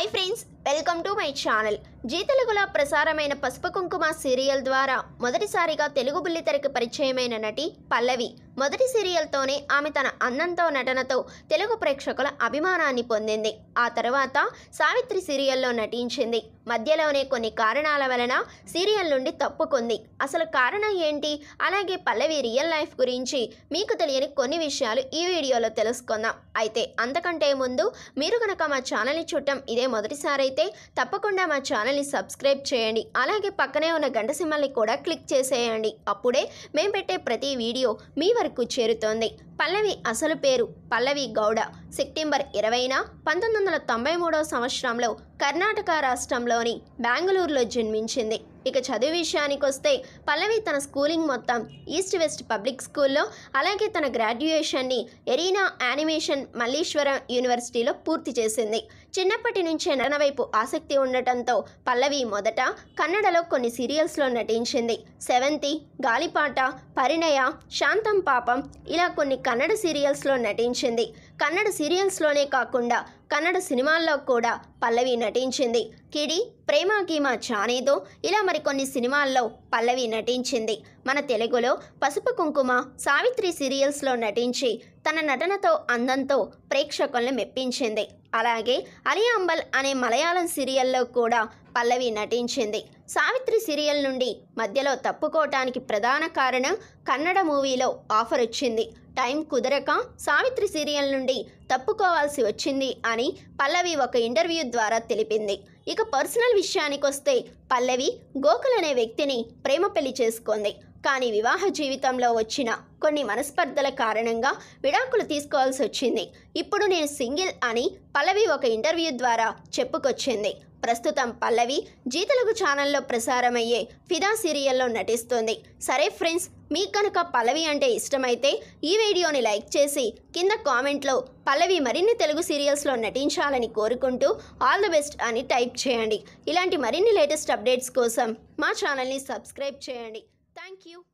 Hi friends, welcome to my channel. జీతలుగులా ప్రసారమైన పసుపు కుంకుమ సీరియల్ ద్వారా మొదటిసారిగా తెలుగు బుల్లితెరకు పరిచయమైన నటి పల్లవి మొదటి సీరియల్తోనే ఆమె తన అందంతో నటనతో తెలుగు ప్రేక్షకుల అభిమానాన్ని పొందింది ఆ తర్వాత సావిత్రి సీరియల్లో నటించింది మధ్యలోనే కొన్ని కారణాల వలన సీరియల్ నుండి తప్పుకుంది అసలు కారణం ఏంటి అలాగే పల్లవి రియల్ లైఫ్ గురించి మీకు తెలియని కొన్ని విషయాలు ఈ వీడియోలో తెలుసుకుందాం అయితే అంతకంటే ముందు మీరు కనుక మా ఛానల్ని చూడటం ఇదే మొదటిసారి అయితే తప్పకుండా మా ఛానల్ ఛానల్ని సబ్స్క్రైబ్ చేయండి అలాగే పక్కనే ఉన్న గంట సింహల్ని కూడా క్లిక్ చేసేయండి అప్పుడే మేము పెట్టే ప్రతి వీడియో మీ వరకు చేరుతోంది పల్లవి అసలు పేరు పల్లవి గౌడ సెప్టెంబర్ ఇరవైన పంతొమ్మిది వందల తొంభై మూడవ సంవత్సరంలో కర్ణాటక రాష్ట్రంలోని బెంగళూరులో జన్మించింది ఇక చదువు విషయానికి వస్తే పల్లవి తన స్కూలింగ్ మొత్తం ఈస్ట్ వెస్ట్ పబ్లిక్ స్కూల్లో అలాగే తన గ్రాడ్యుయేషన్ని ఎరీనా యానిమేషన్ మల్లీశ్వరం యూనివర్సిటీలో పూర్తి చేసింది చిన్నప్పటి నుంచే నటన వైపు ఆసక్తి ఉండటంతో పల్లవి మొదట కన్నడలో కొన్ని సీరియల్స్లో నటించింది సెవెంతి గాలిపాట పరిణయ శాంతం పాపం ఇలా కొన్ని కన్నడ సీరియల్స్లో నటించింది కన్నడ సీరియల్స్లోనే కాకుండా కన్నడ సినిమాల్లో కూడా పల్లవి నటించింది కిడి ప్రేమాకీమా చానేదో ఇలా మరికొన్ని సినిమాల్లో పల్లవి నటించింది మన తెలుగులో పసుపు కుంకుమ సావిత్రి సీరియల్స్లో నటించి తన నటనతో అందంతో ప్రేక్షకుల్ని మెప్పించింది అలాగే అలి అంబల్ అనే మలయాళం సీరియల్లో కూడా పల్లవి నటించింది సావిత్రి సీరియల్ నుండి మధ్యలో తప్పుకోవటానికి ప్రధాన కారణం కన్నడ మూవీలో ఆఫర్ వచ్చింది టైం కుదరక సావిత్రి సీరియల్ నుండి తప్పుకోవాల్సి వచ్చింది అని పల్లవి ఒక ఇంటర్వ్యూ ద్వారా తెలిపింది ఇక పర్సనల్ విషయానికి వస్తే పల్లవి గోకుల్ అనే వ్యక్తిని ప్రేమ పెళ్లి చేసుకుంది కానీ వివాహ జీవితంలో వచ్చిన కొన్ని మనస్పర్ధల కారణంగా విడాకులు తీసుకోవాల్సి వచ్చింది ఇప్పుడు నేను సింగిల్ అని పల్లవి ఒక ఇంటర్వ్యూ ద్వారా చెప్పుకొచ్చింది ప్రస్తుతం పల్లవి జీతలకు ఛానల్లో ప్రసారమయ్యే ఫిదా సీరియల్లో నటిస్తుంది సరే ఫ్రెండ్స్ మీకు కనుక పల్లవి అంటే ఇష్టమైతే ఈ వీడియోని లైక్ చేసి కింద కామెంట్లో పల్లవి మరిన్ని తెలుగు సీరియల్స్లో నటించాలని కోరుకుంటూ ఆల్ ది బెస్ట్ అని టైప్ చేయండి ఇలాంటి మరిన్ని లేటెస్ట్ అప్డేట్స్ కోసం మా ఛానల్ని సబ్స్క్రైబ్ చేయండి Thank you.